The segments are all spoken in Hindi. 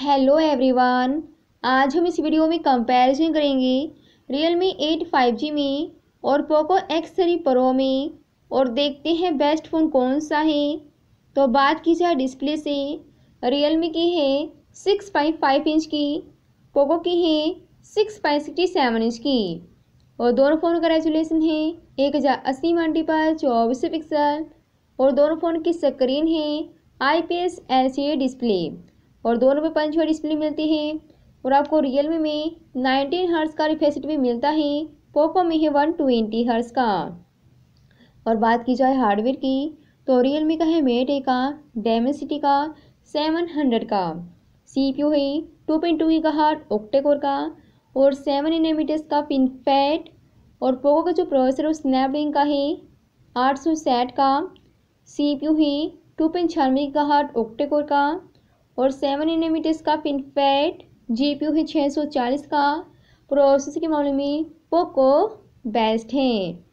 हेलो एवरीवन आज हम इस वीडियो में कंपैरिजन करेंगे Realme eight five G में और पोको एक्स थ्री प्रो में और देखते हैं बेस्ट फ़ोन कौन सा है तो बात की जाए डिस्प्ले से रियल मी की है सिक्स फाइव फाइव इंच की पोको की है six five sixty seven inch की और दोनों फ़ोन का रेजुलेशन है एक हज़ार अस्सी पर चौबीस पिक्सल और दोनों फ़ोन की स्क्रीन है I P S L C display और दोनों में पंच हुआ डिस्प्ले मिलती है और आपको रियलमी में नाइनटीन हर्स का रिफेसिट भी मिलता है पोको में है वन ट्वेंटी हर्स का और बात की जाए हार्डवेयर की तो मी का है मेट ए का डेमेसिटी का सेवन हंड्रेड का सी पी यू है टू पॉइंट टू का हार्ट ओक्टेकोर का और सेवन एमीटर्स का पिन फैट और पोको का जो प्रोसेसर है डिंग का है आठ सौ सैट का सी पी यू है टू पॉइंट छियानवे का हार्ट ओक्टेकोर का और सेवन इनोमीटर्स का फिनफेट जी पी है छः सौ चालीस का प्रोसेस के मामले में पोको बेस्ट हैं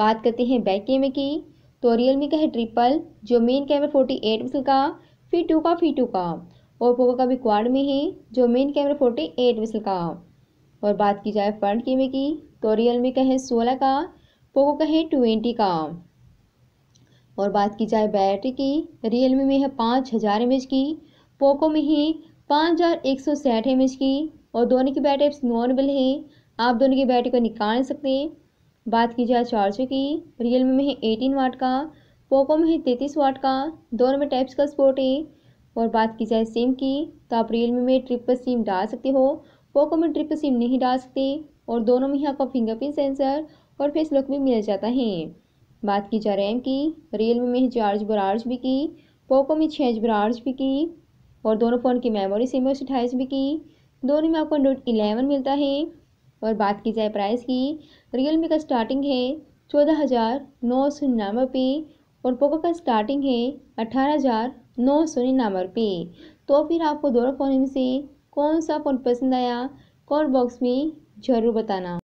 बात करते हैं बैक कैमरे की तो मी का है ट्रिपल जो main camera forty eight megapixel का फी टू का फी टू का और पोको का भी क्वाड में है जो main camera forty eight megapixel का और बात की जाए फ्रंट कैमरे की तो मी का है सोलह का पोको का है ट्वेंटी का और बात की जाए बैटरी की मी में है पाँच हज़ार एम की पोको में ही पाँच हज़ार एक सौ साठ एम की और दोनों की बैटरी नॉर्मल है आप दोनों की बैटरी को निकाल सकते हैं बात की जाए चार्जर की रियलमी में है एटीन वाट का पोको में है तैतीस वाट का दोनों में टाइप्स का स्पोर्ट है और बात की जाए सिम की तो आप रियलमी में ट्रिपल सिम डाल सकते हो पोको में ट्रिपल सिम नहीं डाल सकते और दोनों में ही आपको फिंगरप्रिंट सेंसर और फेस लॉक भी मिल जाता है बात की जाए रैम की रियलमी में है चार जी आर्ज भी की पोको में छः जी आठ जी की और दोनों फ़ोन की मेमोरी सिम एक अट्ठाईस जी की दोनों में आपको एंड्रॉइड इलेवन मिलता है और बात की जाए प्राइस की रियल मी का स्टार्टिंग है चौदह हज़ार नौ सौ निन्यानवे रुपये और पोको का स्टार्टिंग है अठारह हज़ार नौ सौ निन्यानवे रुपये तो फिर आपको दोनों फ़ोन में से कौन सा फ़ोन पसंद आया कॉल बॉक्स में ज़रूर बताना